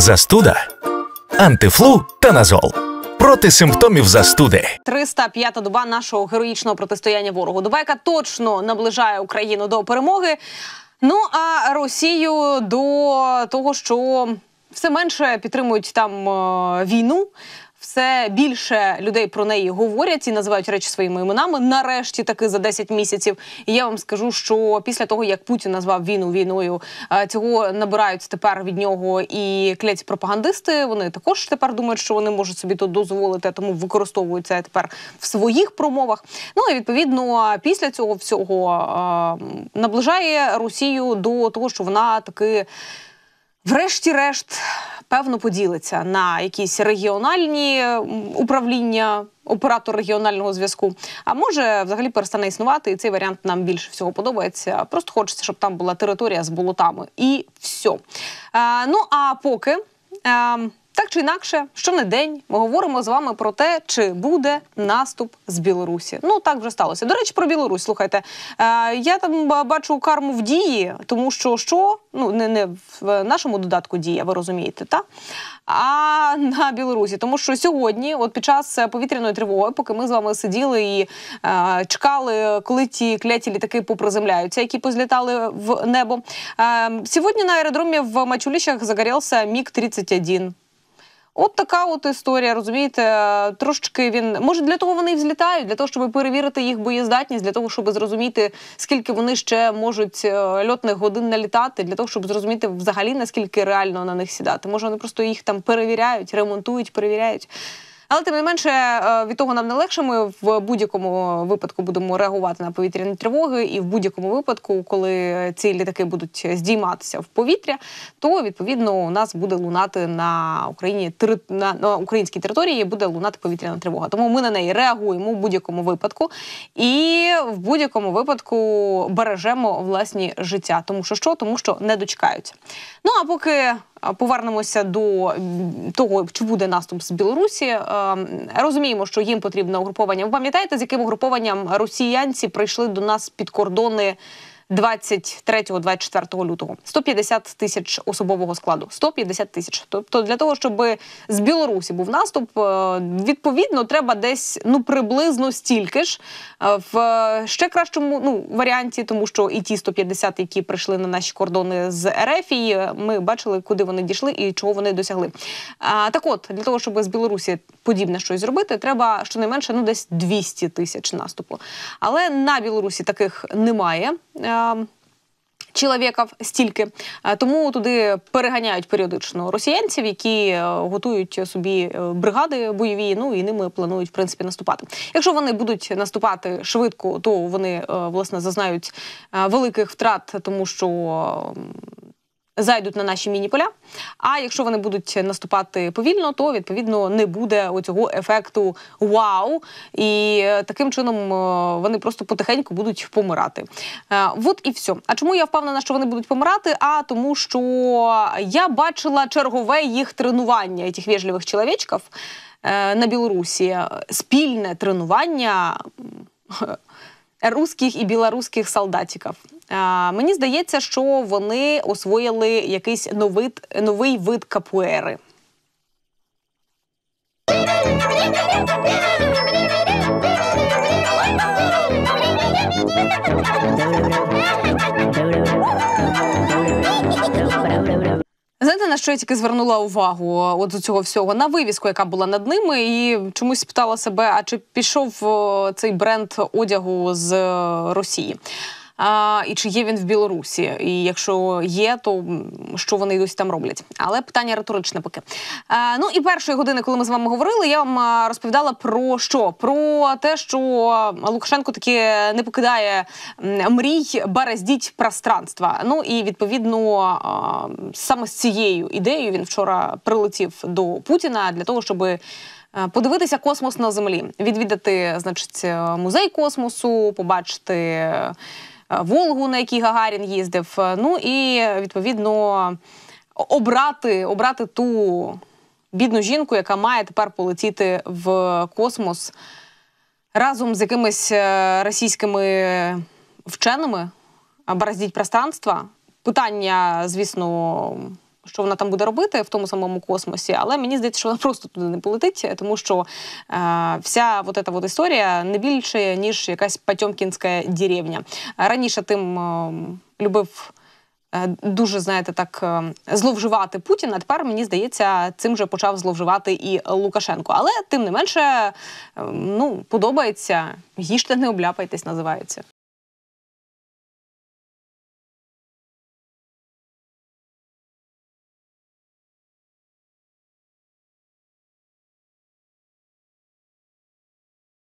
застуда, антифлу та назол. Проти симптомів застуди 305-та доба нашого героїчного протистояння ворогу. Доба, точно наближає Україну до перемоги. Ну а Росію до того, що все менше підтримують там е, війну все більше людей про неї говорять і називають речі своїми іменами. Нарешті таки за 10 місяців. І я вам скажу, що після того як Путін назвав війну війною, е, цього набирають тепер від нього і кляті пропагандисти. Вони також тепер думають, що вони можуть собі тут дозволити, тому використовують це тепер в своїх промовах. Ну і відповідно після цього всього е, наближає Росію до того, що вона таки врешті-решт, певно, поділиться на якісь регіональні управління. Оператор регіонального зв'язку, а може взагалі перестане існувати, і цей варіант нам більше всього подобається. Просто хочеться, щоб там була територія з болотами, і все. А, ну а поки. А... Ем, так чи інакше, що не день ми говоримо з вами про те, чи буде наступ з Білорусі. Ну так вже сталося. До речі, про Білорусь слухайте. Е, я там бачу карму в дії, тому що що ну не не в нашому додатку дія, ви розумієте, та а на Білорусі, тому що сьогодні, от під час е, повітряної тривоги, поки ми з вами сиділи і е, чекали, коли ті кляті літаки поприземляються, які позлітали в небо. Е, сьогодні на аеродромі в Мачуліщах загорівся міг 31 От така от історія, розумієте, трошечки він може для того вони і взлітають, для того, щоб перевірити їх боєздатність, для того, щоб зрозуміти, скільки вони ще можуть е, льотних годин налітати, для того, щоб зрозуміти взагалі наскільки реально на них сідати. Може, вони просто їх там перевіряють, ремонтують, перевіряють. Але тим не менше е, від того нам не легше. Ми в будь-якому випадку будемо реагувати на повітряні тривоги, і в будь-якому випадку, коли ці літаки будуть здійматися в повітря, то відповідно у нас буде лунати на Україні на, на українській території буде лунати повітряна тривога. Тому ми на неї реагуємо в будь-якому випадку і в будь-якому випадку бережемо власні життя. Тому що що, тому що не дочекаються. Ну а поки. Повернемося до того, чи буде наступ з Білорусі. Е, розуміємо, що їм потрібне угруповання. Ви пам'ятаєте, з яким угрупованням росіянці прийшли до нас під кордони? 23-24 лютого. 150 тисяч особового складу. 150 тисяч. Тобто для того, щоб з Білорусі був наступ, е, відповідно, треба десь ну приблизно стільки ж е, в ще кращому ну варіанті, тому що і ті 150, які прийшли на наші кордони з РФ, і ми бачили, куди вони дійшли і чого вони досягли. А так, от для того, щоб з Білорусі подібне щось зробити, треба щонайменше ну десь 200 тисяч наступу. Але на Білорусі таких немає. Е, чоловіків стільки, е, тому туди переганяють періодично росіянців, які е, готують собі бригади бойові. Ну і ними планують в принципі наступати. Якщо вони будуть наступати швидко, то вони власне зазнають великих втрат, тому що зайдуть на наші міні-поля. А якщо вони будуть наступати повільно, то відповідно не буде оцього ефекту вау. І е, таким чином е, вони просто потихеньку будуть помирати. Е, от і все. А чому я впевнена, що вони будуть помирати? А тому, що я бачила чергове їх тренування цих вежливих чоловічків на Білорусі, спільне тренування русських і білоруських солдатів Мені здається, що вони освоїли якийсь новий, новий вид капуери. що я тільки звернула увагу е, от до цього всього на вивіску, яка була над ними, і чомусь питала себе: а чи пішов е, цей бренд одягу з е, Росії? а, і чи є він в Білорусі. І якщо є, то що вони досі там роблять? Але питання риторичне поки. А, ну і першої години, коли ми з вами говорили, я вам розповідала про що? Про те, що Лукашенко таки не покидає мрій берездіть пространства. Ну і відповідно саме з цією ідеєю він вчора прилетів до Путіна для того, щоб е, подивитися космос на землі, відвідати, значить, е, музей космосу, побачити. Е, Волгу, на якій Гагарін їздив. Е, ну і відповідно обрати, обрати ту бідну жінку, яка має тепер полетіти в космос разом з якимись е, російськими вченими, бороздіть пространства. Питання, звісно що вона там буде робити в тому самому космосі, але мені здається, що вона просто туди не полетить, тому що е, вся вот эта вот історія не більше ніж якась Патьомкінська деревня. Раніше тим е, любив. Е, дуже знаєте, так е, зловживати Путін. А тепер мені здається, цим же почав зловживати і Лукашенко. Але тим не менше, е, ну подобається їжте, не обляпайтесь, називається.